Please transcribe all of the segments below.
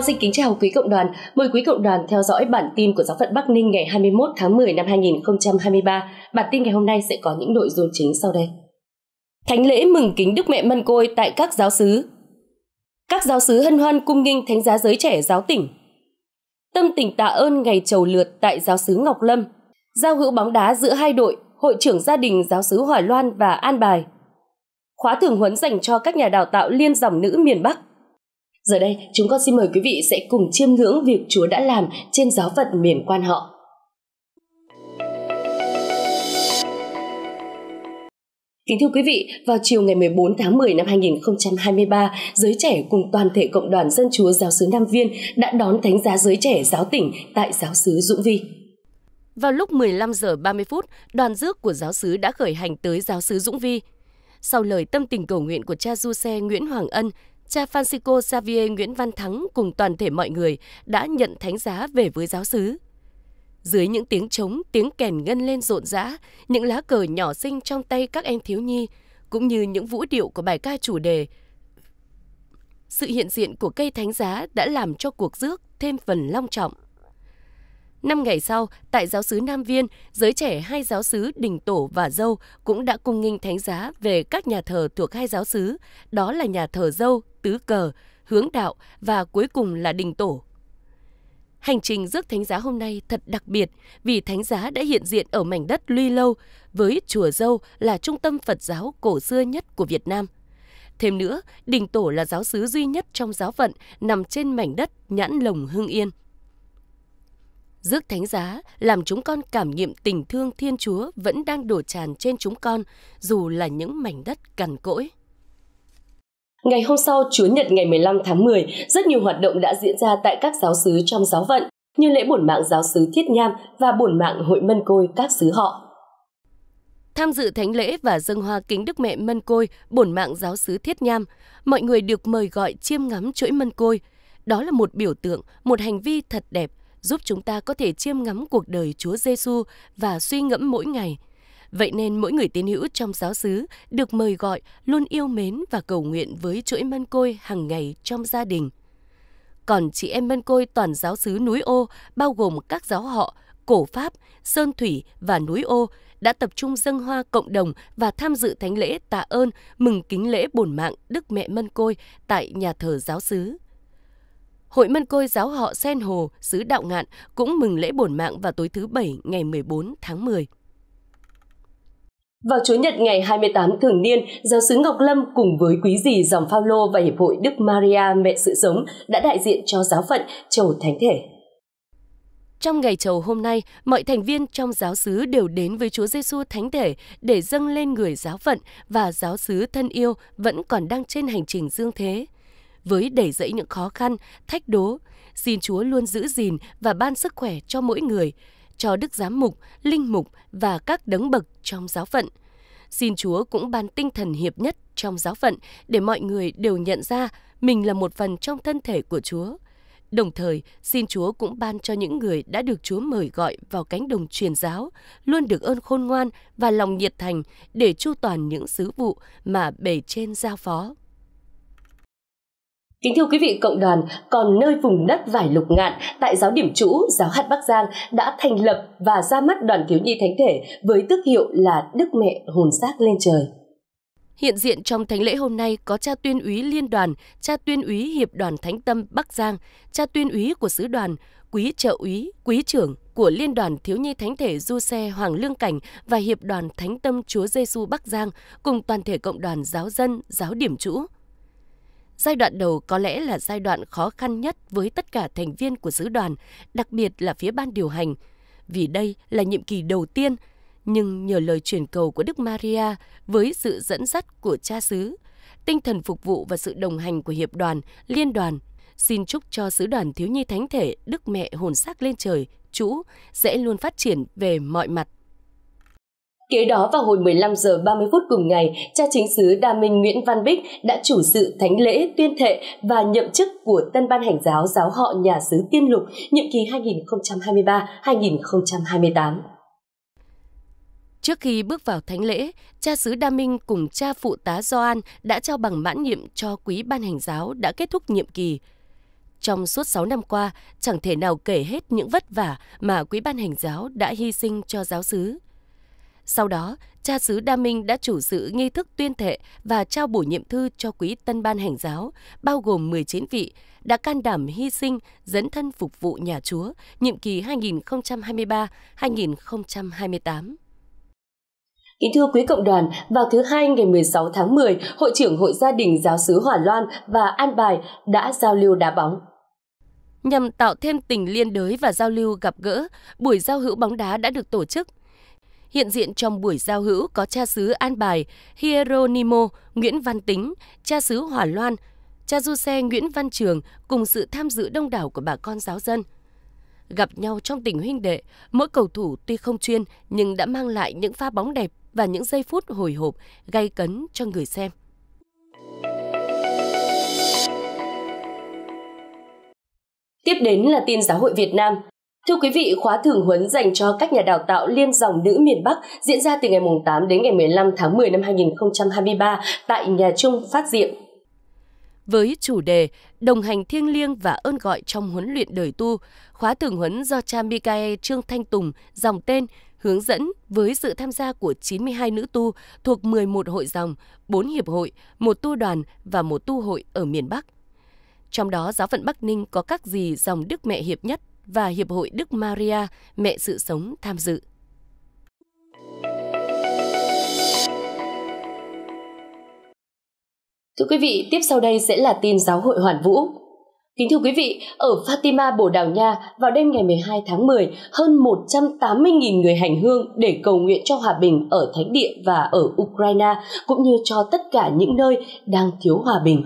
Con vâng, xin kính chào quý cộng đoàn. Mời quý cộng đoàn theo dõi bản tin của giáo phận Bắc Ninh ngày 21 tháng 10 năm 2023. Bản tin ngày hôm nay sẽ có những nội dung chính sau đây. Thánh lễ mừng kính Đức Mẹ Mân Côi tại các giáo sứ. Các giáo sứ hân hoan cung nghinh thánh giá giới trẻ giáo tỉnh. Tâm tình tạ ơn ngày trầu lượt tại giáo sứ Ngọc Lâm. Giao hữu bóng đá giữa hai đội, hội trưởng gia đình giáo sứ Hòa Loan và An Bài. Khóa thường huấn dành cho các nhà đào tạo liên dòng nữ miền Bắc Giờ đây, chúng con xin mời quý vị sẽ cùng chiêm ngưỡng việc Chúa đã làm trên giáo phận miền quan họ. Kính thưa quý vị, vào chiều ngày 14 tháng 10 năm 2023, giới trẻ cùng toàn thể cộng đoàn dân chúa giáo xứ Nam Viên đã đón thánh giá giới trẻ giáo tỉnh tại giáo xứ Dũng Vi. Vào lúc 15 giờ 30 phút, đoàn rước của giáo xứ đã khởi hành tới giáo xứ Dũng Vi. Sau lời tâm tình cầu nguyện của cha Du Xe Nguyễn Hoàng Ân, cha Francisco Xavier Nguyễn Văn Thắng cùng toàn thể mọi người đã nhận thánh giá về với giáo xứ. Dưới những tiếng trống, tiếng kèn ngân lên rộn rã, những lá cờ nhỏ xinh trong tay các em thiếu nhi, cũng như những vũ điệu của bài ca chủ đề. Sự hiện diện của cây thánh giá đã làm cho cuộc rước thêm phần long trọng. Năm ngày sau, tại giáo sứ Nam Viên, giới trẻ hai giáo sứ Đình Tổ và Dâu cũng đã cung nghinh thánh giá về các nhà thờ thuộc hai giáo sứ, đó là nhà thờ Dâu tứ cờ, hướng đạo và cuối cùng là đình tổ. Hành trình rước thánh giá hôm nay thật đặc biệt vì thánh giá đã hiện diện ở mảnh đất Luy Lâu với chùa Dâu là trung tâm Phật giáo cổ xưa nhất của Việt Nam. Thêm nữa, Đình Tổ là giáo sứ duy nhất trong giáo phận nằm trên mảnh đất nhãn lồng Hưng Yên. Rước thánh giá làm chúng con cảm nghiệm tình thương Thiên Chúa vẫn đang đổ tràn trên chúng con dù là những mảnh đất cằn cỗi. Ngày hôm sau, Chúa Nhật ngày 15 tháng 10, rất nhiều hoạt động đã diễn ra tại các giáo sứ trong giáo vận, như lễ bổn mạng giáo sứ Thiết Nham và bổn mạng hội Mân Côi các xứ họ. Tham dự thánh lễ và dân hoa kính Đức Mẹ Mân Côi, bổn mạng giáo sứ Thiết Nham, mọi người được mời gọi chiêm ngắm chuỗi Mân Côi. Đó là một biểu tượng, một hành vi thật đẹp, giúp chúng ta có thể chiêm ngắm cuộc đời Chúa Giêsu và suy ngẫm mỗi ngày – Vậy nên mỗi người tín hữu trong giáo xứ được mời gọi luôn yêu mến và cầu nguyện với chuỗi mân côi hàng ngày trong gia đình. Còn chị em mân côi toàn giáo xứ núi ô bao gồm các giáo họ Cổ Pháp, Sơn Thủy và Núi Ô đã tập trung dân hoa cộng đồng và tham dự thánh lễ tạ ơn mừng kính lễ bổn mạng Đức Mẹ Mân Côi tại nhà thờ giáo xứ. Hội Mân Côi giáo họ Sen Hồ, xứ Đạo Ngạn cũng mừng lễ bổn mạng vào tối thứ Bảy ngày 14 tháng 10. Vào Chủ nhật ngày 28 thường niên, giáo sứ Ngọc Lâm cùng với quý dì dòng Phaolô và Hiệp hội Đức Maria Mẹ Sự Sống đã đại diện cho giáo phận Chầu Thánh Thể. Trong ngày chầu hôm nay, mọi thành viên trong giáo xứ đều đến với Chúa Giêsu Thánh Thể để dâng lên người giáo phận và giáo xứ thân yêu vẫn còn đang trên hành trình dương thế. Với đầy dẫy những khó khăn, thách đố, xin Chúa luôn giữ gìn và ban sức khỏe cho mỗi người, cho đức giám mục, linh mục và các đấng bậc trong giáo phận. Xin Chúa cũng ban tinh thần hiệp nhất trong giáo phận để mọi người đều nhận ra mình là một phần trong thân thể của Chúa. Đồng thời, xin Chúa cũng ban cho những người đã được Chúa mời gọi vào cánh đồng truyền giáo, luôn được ơn khôn ngoan và lòng nhiệt thành để chu toàn những sứ vụ mà bề trên giao phó. Kính thưa quý vị cộng đoàn, còn nơi vùng đất vải lục ngạn tại giáo điểm chủ giáo hạt Bắc Giang đã thành lập và ra mắt đoàn thiếu nhi thánh thể với tước hiệu là Đức Mẹ Hồn Xác Lên Trời. Hiện diện trong thánh lễ hôm nay có cha tuyên úy liên đoàn, cha tuyên úy hiệp đoàn Thánh Tâm Bắc Giang, cha tuyên úy của sứ đoàn, quý trợ úy, quý trưởng của Liên đoàn Thiếu nhi Thánh thể Du Xe Hoàng Lương Cảnh và Hiệp đoàn Thánh Tâm Chúa Giêsu Bắc Giang cùng toàn thể cộng đoàn giáo dân, giáo điểm chủ, Giai đoạn đầu có lẽ là giai đoạn khó khăn nhất với tất cả thành viên của sứ đoàn, đặc biệt là phía ban điều hành. Vì đây là nhiệm kỳ đầu tiên, nhưng nhờ lời chuyển cầu của Đức Maria với sự dẫn dắt của cha xứ, tinh thần phục vụ và sự đồng hành của hiệp đoàn, liên đoàn, xin chúc cho sứ đoàn thiếu nhi thánh thể Đức Mẹ hồn xác lên trời, chủ sẽ luôn phát triển về mọi mặt. Kế đó vào hồi 15 giờ 30 phút cùng ngày, cha chính xứ Đa Minh Nguyễn Văn Bích đã chủ sự thánh lễ tuyên thệ và nhậm chức của tân ban hành giáo giáo họ nhà xứ Tiên Lục nhiệm kỳ 2023-2028. Trước khi bước vào thánh lễ, cha xứ Đa Minh cùng cha phụ tá Doan đã trao bằng mãn nhiệm cho quý ban hành giáo đã kết thúc nhiệm kỳ. Trong suốt 6 năm qua, chẳng thể nào kể hết những vất vả mà quý ban hành giáo đã hy sinh cho giáo xứ. Sau đó, cha xứ Đa Minh đã chủ sự nghi thức tuyên thệ và trao bổ nhiệm thư cho quý tân ban hành giáo, bao gồm 19 vị, đã can đảm hy sinh, dấn thân phục vụ nhà Chúa, nhiệm kỳ 2023-2028. Kính thưa quý cộng đoàn, vào thứ hai ngày 16 tháng 10, Hội trưởng Hội gia đình giáo sứ Hòa Loan và An Bài đã giao lưu đá bóng nhằm tạo thêm tình liên đới và giao lưu gặp gỡ, buổi giao hữu bóng đá đã được tổ chức Hiện diện trong buổi giao hữu có cha xứ An Bài, Hieronimo, Nguyễn Văn Tính, cha xứ Hòa Loan, cha du xe Nguyễn Văn Trường cùng sự tham dự đông đảo của bà con giáo dân. Gặp nhau trong tình huynh đệ, mỗi cầu thủ tuy không chuyên nhưng đã mang lại những pha bóng đẹp và những giây phút hồi hộp, gay cấn cho người xem. Tiếp đến là tin Giáo hội Việt Nam. Thưa quý vị, khóa thường huấn dành cho các nhà đào tạo liên dòng nữ miền Bắc diễn ra từ ngày 8 đến ngày 15 tháng 10 năm 2023 tại nhà Trung Phát Diệm. Với chủ đề Đồng hành thiêng liêng và ơn gọi trong huấn luyện đời tu, khóa thường huấn do cha Mikael Trương Thanh Tùng, dòng tên, hướng dẫn với sự tham gia của 92 nữ tu thuộc 11 hội dòng, 4 hiệp hội, một tu đoàn và một tu hội ở miền Bắc. Trong đó, giáo phận Bắc Ninh có các dì dòng Đức Mẹ Hiệp Nhất, và Hiệp hội Đức Maria Mẹ Sự Sống tham dự. Thưa quý vị, tiếp sau đây sẽ là tin giáo hội hoàn vũ. Kính thưa quý vị, ở Fatima Bồ Đào Nha, vào đêm ngày 12 tháng 10, hơn 180.000 người hành hương để cầu nguyện cho hòa bình ở Thánh Địa và ở Ukraine, cũng như cho tất cả những nơi đang thiếu hòa bình.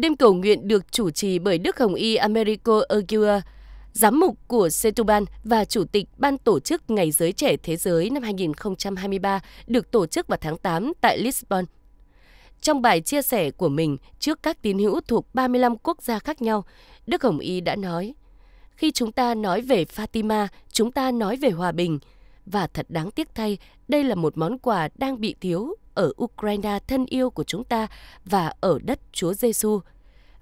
Đêm cầu nguyện được chủ trì bởi Đức Hồng Y Americo Aguirre, giám mục của Setuban và chủ tịch ban tổ chức Ngày Giới Trẻ Thế Giới năm 2023 được tổ chức vào tháng 8 tại Lisbon. Trong bài chia sẻ của mình trước các tín hữu thuộc 35 quốc gia khác nhau, Đức Hồng Y đã nói, khi chúng ta nói về Fatima, chúng ta nói về hòa bình. Và thật đáng tiếc thay, đây là một món quà đang bị thiếu ở Ukraine thân yêu của chúng ta và ở đất Chúa Giêsu.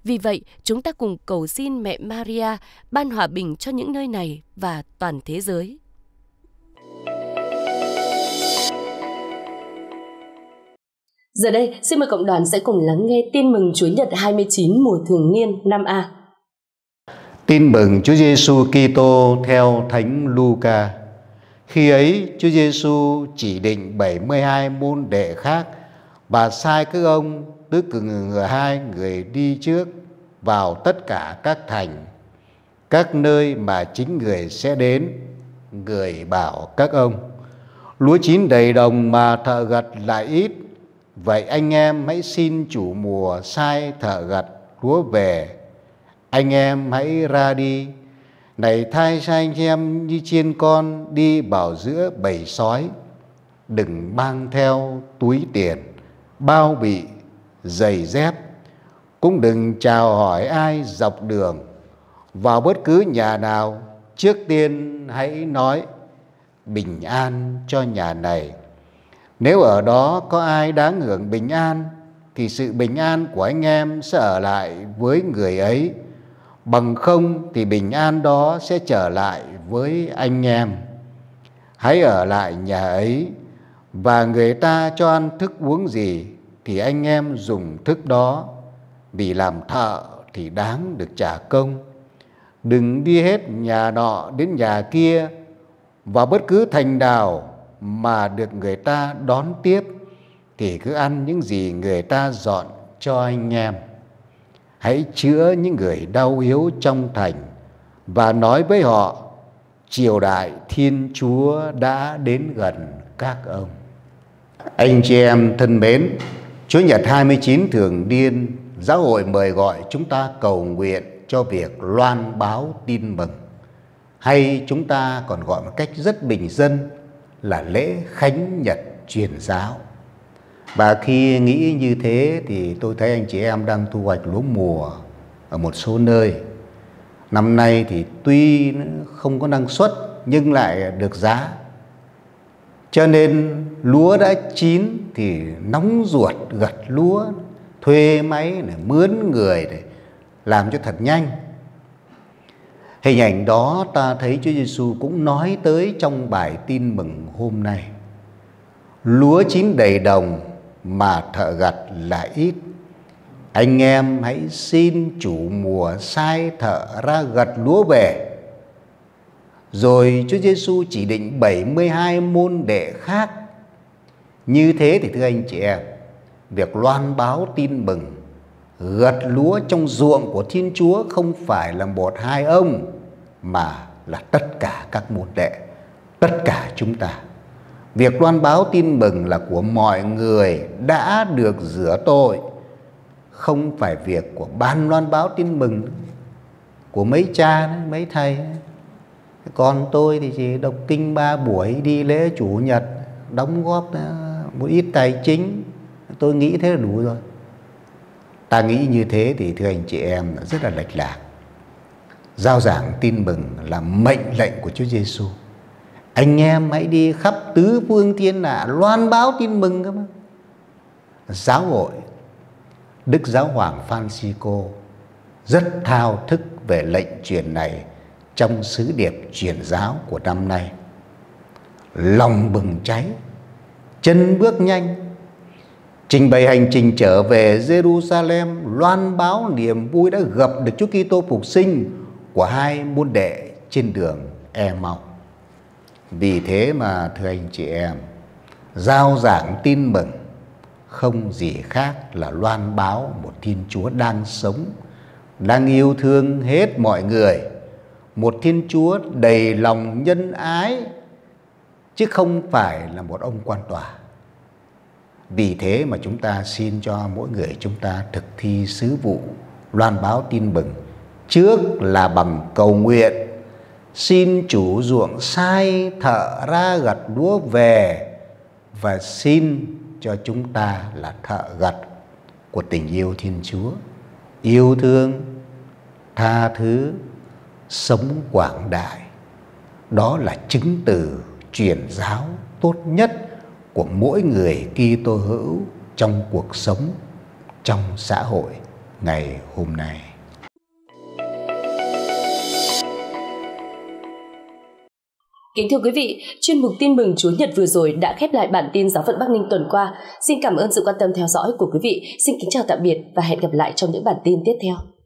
Vì vậy, chúng ta cùng cầu xin mẹ Maria ban hòa bình cho những nơi này và toàn thế giới. Giờ đây, xin mời cộng đoàn sẽ cùng lắng nghe tin mừng Chúa Nhật 29 mùa thường niên năm A. Tin mừng Chúa Giêsu Kitô theo Thánh Luca. Khi ấy, Chúa Giêsu chỉ định 72 môn đệ khác và sai các ông, tức người hai người đi trước vào tất cả các thành, các nơi mà chính người sẽ đến. Người bảo các ông, lúa chín đầy đồng mà thợ gặt lại ít, vậy anh em hãy xin chủ mùa sai thợ gặt lúa về. Anh em hãy ra đi này thay sai anh em như chiên con đi bảo giữa bầy sói đừng mang theo túi tiền bao bị giày dép cũng đừng chào hỏi ai dọc đường vào bất cứ nhà nào trước tiên hãy nói bình an cho nhà này nếu ở đó có ai đáng hưởng bình an thì sự bình an của anh em sẽ ở lại với người ấy bằng không thì bình an đó sẽ trở lại với anh em hãy ở lại nhà ấy và người ta cho ăn thức uống gì thì anh em dùng thức đó vì làm thợ thì đáng được trả công đừng đi hết nhà nọ đến nhà kia và bất cứ thành đào mà được người ta đón tiếp thì cứ ăn những gì người ta dọn cho anh em hãy chữa những người đau yếu trong thành và nói với họ triều đại thiên chúa đã đến gần các ông anh chị em thân mến chúa nhật 29 thường điên giáo hội mời gọi chúng ta cầu nguyện cho việc loan báo tin mừng hay chúng ta còn gọi một cách rất bình dân là lễ khánh nhật truyền giáo và khi nghĩ như thế thì tôi thấy anh chị em đang thu hoạch lúa mùa ở một số nơi. Năm nay thì tuy không có năng suất nhưng lại được giá. Cho nên lúa đã chín thì nóng ruột gặt lúa, thuê máy, để mướn người để làm cho thật nhanh. Hình ảnh đó ta thấy Chúa Giêsu cũng nói tới trong bài tin mừng hôm nay. Lúa chín đầy đồng mà thợ gặt là ít anh em hãy xin chủ mùa sai thợ ra gặt lúa về rồi Chúa Giêsu chỉ định 72 môn đệ khác như thế thì thưa anh chị em việc loan báo tin mừng gặt lúa trong ruộng của Thiên Chúa không phải là một hai ông mà là tất cả các môn đệ tất cả chúng ta Việc loan báo tin mừng là của mọi người đã được rửa tội Không phải việc của ban loan báo tin mừng Của mấy cha, mấy thầy Còn tôi thì chỉ đọc kinh ba buổi đi lễ chủ nhật Đóng góp ờ, một ít tài chính Tôi nghĩ thế là đủ rồi Ta nghĩ như thế thì thưa anh chị em rất là lệch lạc Giao giảng tin mừng là mệnh lệnh của Chúa Giêsu. xu anh em hãy đi khắp tứ phương thiên hạ loan báo tin mừng các bác giáo hội đức giáo hoàng Francisco rất thao thức về lệnh truyền này trong sứ điệp truyền giáo của năm nay lòng bừng cháy chân bước nhanh trình bày hành trình trở về Jerusalem loan báo niềm vui đã gặp được Chúa Kitô phục sinh của hai môn đệ trên đường Emmaus vì thế mà thưa anh chị em, giao giảng tin mừng không gì khác là loan báo một Thiên Chúa đang sống, đang yêu thương hết mọi người, một Thiên Chúa đầy lòng nhân ái chứ không phải là một ông quan tòa. Vì thế mà chúng ta xin cho mỗi người chúng ta thực thi sứ vụ loan báo tin mừng trước là bằng cầu nguyện xin chủ ruộng sai thợ ra gặt đúa về và xin cho chúng ta là thợ gặt của tình yêu Thiên Chúa yêu thương tha thứ sống quảng đại đó là chứng từ truyền giáo tốt nhất của mỗi người Kitô hữu trong cuộc sống trong xã hội ngày hôm nay Kính thưa quý vị, chuyên mục tin mừng Chúa Nhật vừa rồi đã khép lại bản tin giáo phận Bắc Ninh tuần qua. Xin cảm ơn sự quan tâm theo dõi của quý vị. Xin kính chào tạm biệt và hẹn gặp lại trong những bản tin tiếp theo.